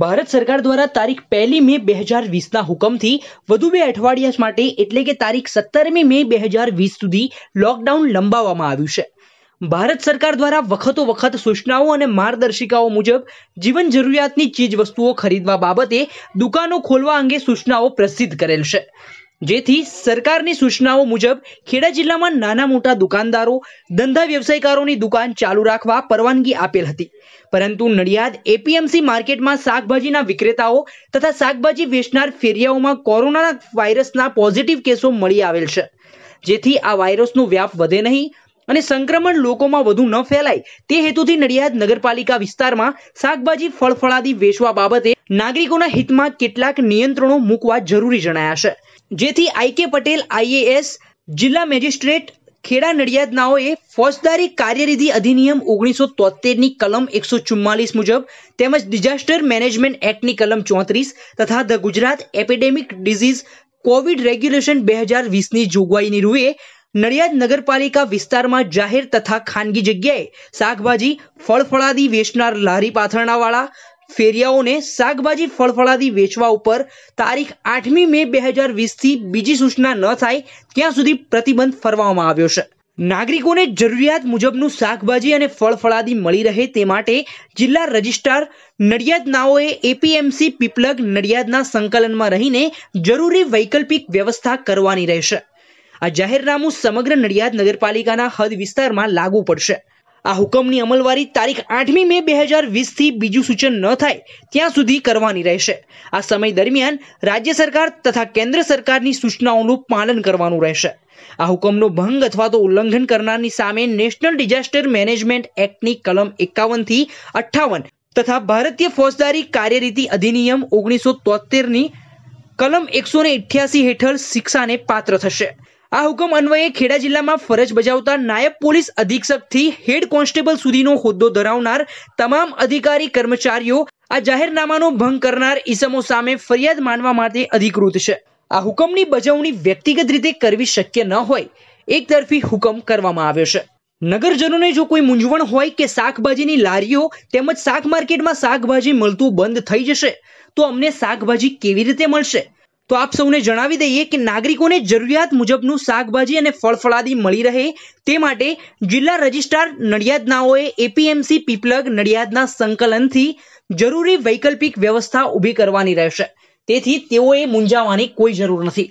ભારત સરકાર દ્વારા તારીખ પહેલી મે બે હજાર વીસના હુકમથી વધુ બે અઠવાડિયા માટે એટલે કે તારીખ સત્તરમી મે બે હજાર વીસ સુધી લોકડાઉન લંબાવવામાં આવ્યું છે ભારત સરકાર દ્વારા વખતો વખત સૂચનાઓ અને માર્ગદર્શિકાઓ મુજબ જીવન જરૂરિયાતની ચીજવસ્તુઓ ખરીદવા બાબતે દુકાનો ખોલવા અંગે સૂચનાઓ પ્રસિદ્ધ કરેલ છે જેથી સરકારની સૂચનાઓ મુજબ ખેડા જિલ્લામાં નાના મોટા દુકાનદારો ધંધા વ્યવસાયકારોની દુકાન ચાલુ રાખવા પરવાનગી આપેલ હતી પરંતુ નડિયાદ એપીએમસી માર્કેટમાં શાકભાજીના વિક્રેતાઓ તથા શાકભાજી વેચનાર ફેરિયાઓમાં કોરોના વાયરસના પોઝિટિવ કેસો મળી આવેલ છે જેથી આ વાયરસનો વ્યાપ વધે નહીં અને સંક્રમણ લોકોમાં વધુ ન ફેલાય તે હેતુથી નડિયાદ નગરપાલિકા વિસ્તારમાં શાકભાજી ફળફળાદી વેચવા બાબતે નાગરિકોના હિતમાં કેટલાક નિયંત્રણો મૂકવા જરૂરી જણાયા છે જેથી આઈ કે પટેલ આઈએએસ જિલ્લા મેજિસ્ટ્રેટ ખેડા નડિયાદનાઓએ ફોજદારી કાર્યરીધિ અધિનિયમ ઓગણીસો તોતેરની કલમ એકસો ચુમ્માલીસ મુજબ તેમજ ડિઝાસ્ટર મેનેજમેન્ટ એક્ટની કલમ ચોત્રીસ તથા the Gujarat epidemic disease Covid regulation બે હજાર વીસની જોગવાઈની રૂએ નડિયાદ નગરપાલિકા વિસ્તારમાં જાહેર તથા ખાનગી જગ્યાએ શાકભાજી ફળફળાદી વેચનાર લારી પાથરણાવાળા ફેરિયાઓને શાકભાજી ફળફળાદી વેચવા ઉપર તારીખ આઠમી મે બે હજાર વીસથી બીજી સૂચના ન થાય ત્યાં સુધી પ્રતિબંધ ફરવામાં આવ્યો છે નાગરિકોને જરૂરિયાત મુજબનું શાકભાજી અને ફળફળાદી મળી રહે તે માટે જિલ્લા રજિસ્ટ્રાર નડિયાદનાઓએ એપીએમસી પીપલગ નડિયાદના સંકલનમાં રહીને જરૂરી વૈકલ્પિક વ્યવસ્થા કરવાની રહેશે આ જાહેરનામું સમગ્ર નડિયાદ નગરપાલિકાના હદ વિસ્તારમાં લાગુ પડશે આ હુકમની અમલવારી તારીખ આઠમી મે બે હજાર વીસથી બીજું સૂચન ન થાય ત્યાં સુધી કરવાની રહેશે આ સમય દરમિયાન રાજ્ય સરકાર તથા કેન્દ્ર સરકારની સૂચનાઓનું પાલન કરવાનું રહેશે આ હુકમનો ભંગ અથવા તો ઉલ્લંઘન કરનારની સામે નેશનલ ડિઝાસ્ટર મેનેજમેન્ટ એક્ટની કલમ એકાવનથી અઠ્ઠાવન તથા ભારતીય ફોજદારી કાર્યરીતિ અધિનિયમ ઓગણીસો તોતેરની કલમ એકસો ને હેઠળ શિક્ષાને પાત્ર થશે આ હુકમ અન્વયે ખેડા જિલ્લામાં ફરજ બજાવતા નાયબ પોલીસ અધિક્ષકથી હેડ કોન્સ્ટેબલ સુધીનો હોદ્દો ધરાવનાર તમામ અધિકારી કર્મચારીઓ આ જાહેરનામાનો ભંગ કરનાર ઇસમો સામે ફરિયાદ માનવા માટે અધિકૃત છે આ હુકમની બજવણી વ્યક્તિગત રીતે કરવી શક્ય ન હોય એકતરફી હુકમ કરવામાં આવ્યો છે નગરજનોને જો કોઈ મૂંઝવણ હોય કે શાકભાજીની લારીઓ તેમજ શાક માર્કેટમાં શાકભાજી મળતું બંધ થઈ જશે તો અમને શાકભાજી કેવી રીતે મળશે તો આપ સૌને જણાવી દઈએ કે નાગરિકોને જરૂરિયાત મુજબનું શાકભાજી અને ફળફળાદી મળી રહે તે માટે જિલ્લા રજિસ્ટ્રાર નડિયાદનાઓએ એપીએમસી પીપલગ નડિયાદના સંકલનથી જરૂરી વૈકલ્પિક વ્યવસ્થા ઊભી કરવાની રહેશે તેથી તેઓએ મૂંઝાવાની કોઈ જરૂર નથી